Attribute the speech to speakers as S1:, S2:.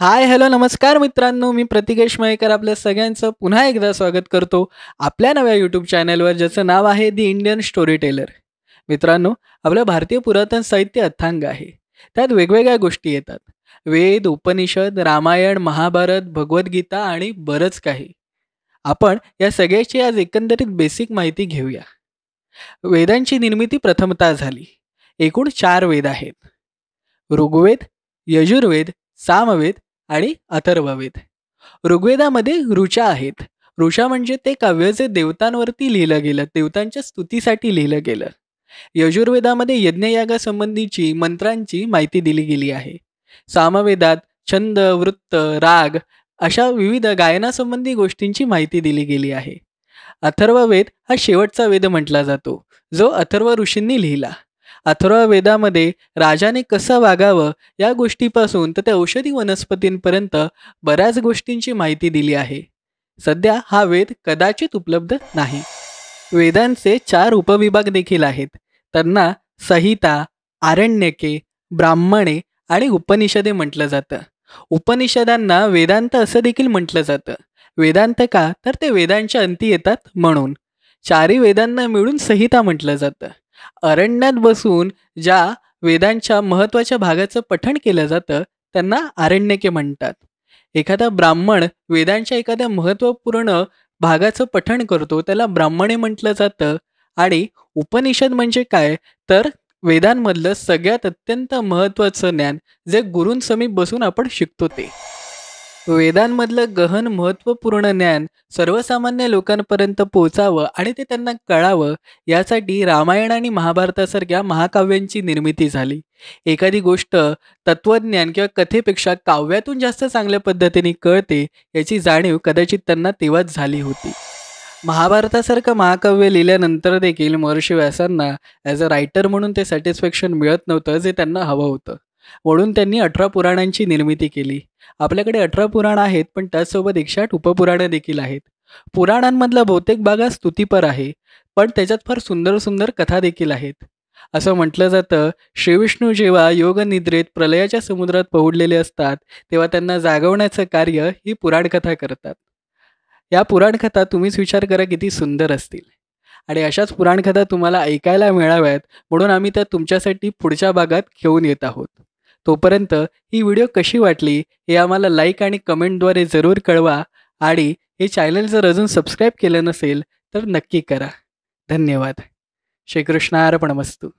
S1: hi hello नमस्कार मित्रांनो मी प्रतिकेश मयेकर आपल्या सगळ्यांचं पुन्हा एकदा स्वागत करतो आपल्या नव्या यूट्यूब चॅनलवर ज्याचं नाव आहे दी इंडियन स्टोरी टेलर मित्रांनो आपलं भारतीय पुरातन साहित्य अथांग आहे त्यात वेगवेगळ्या गोष्टी येतात वेद उपनिषद रामायण महाभारत भगवद्गीता आणि बरंच काही आपण या सगळ्याची आज एकंदरीत बेसिक माहिती घेऊया वेदांची निर्मिती प्रथमतः झाली एकूण चार वेद आहेत ऋग्वेद यजुर्वेद सामवेद आणि अथर्ववेद ऋग्वेदामध्ये ऋषा आहेत ऋषा म्हणजे ते काव्य जे देवतांवरती लिहिलं गेलं देवतांच्या स्तुतीसाठी लिहिलं गेलं यजुर्वेदामध्ये यज्ञयागासंबंधीची मंत्रांची माहिती दिली गेली आहे सामवेदात छंद वृत्त राग अशा विविध गायनासंबंधी गोष्टींची माहिती दिली गेली आहे अथर्ववेद हा शेवटचा वेद म्हटला जातो जो अथर्व ऋषींनी लिहिला वेदामध्ये राजाने कसं वागावं या गोष्टीपासून तर त्या औषधी वनस्पतींपर्यंत बऱ्याच गोष्टींची माहिती दिली आहे सध्या हा वेद कदाचित उपलब्ध नाही वेदांचे चार उपविभाग देखील आहेत त्यांना संहिता आरण्यके ब्राह्मणे आणि उपनिषदे म्हटलं जातं उपनिषदांना वेदांत असं देखील म्हटलं जातं वेदांत का तर ते वेदांच्या अंती येतात म्हणून चारी वेदांना मिळून संहिता म्हटलं जातं अरण्यात बसून ज्या वेदांच्या महत्त्वाच्या भागाचं पठण केलं जातं त्यांना आरण्यके म्हणतात एखादा ब्राह्मण वेदांच्या एखाद्या महत्त्वपूर्ण भागाचं पठण करतो त्याला ब्राह्मणे म्हटलं जातं आणि उपनिषद म्हणजे काय तर वेदांमधलं सगळ्यात अत्यंत महत्त्वाचं ज्ञान जे गुरूंसमीप बसून आपण शिकतो ते वेदांमधलं गहन महत्त्वपूर्ण ज्ञान सर्वसामान्य लोकांपर्यंत पोचावं आणि ते त्यांना कळावं यासाठी रामायण आणि महाभारतासारख्या महाकाव्यांची निर्मिती झाली एखादी गोष्ट तत्त्वज्ञान किंवा कथेपेक्षा काव्यातून जास्त चांगल्या पद्धतीने कळते याची जाणीव कदाचित त्यांना तेव्हाच झाली होती महाभारतासारखं महाकाव्य लिहिल्यानंतर देखील महर्षी व्यासांना ॲज अ रायटर म्हणून ते सॅटिस्फॅक्शन मिळत नव्हतं जे त्यांना हवं होतं म्हणून त्यांनी अठरा पुराणांची निर्मिती केली आपल्याकडे अठरा पुराण आहेत पण त्याचसोबत एकशे आठ उपपुराणं देखील आहेत पुराणांमधला बहुतेक भागा स्तुतीपर आहे पण त्याच्यात फार सुंदर सुंदर कथा देखील आहेत असं म्हटलं जातं श्रीविष्णू जेव्हा योगनिद्रेत प्रलयाच्या समुद्रात पहुडलेले असतात तेव्हा त्यांना जागवण्याचं कार्य ही पुराणकथा करतात या पुराणकथा तुम्हीच विचार करा किती सुंदर असतील आणि अशाच पुराणकथा तुम्हाला ऐकायला मिळाव्यात म्हणून आम्ही त्या तुमच्यासाठी पुढच्या भागात घेऊन येत आहोत तोपर्यंत ही व्हिडिओ कशी वाटली हे आम्हाला लाईक आणि कमेंटद्वारे जरूर कळवा आणि हे चॅनल जर अजून सबस्क्राईब केलं नसेल तर नक्की करा धन्यवाद श्रीकृष्णार्पण मस्तू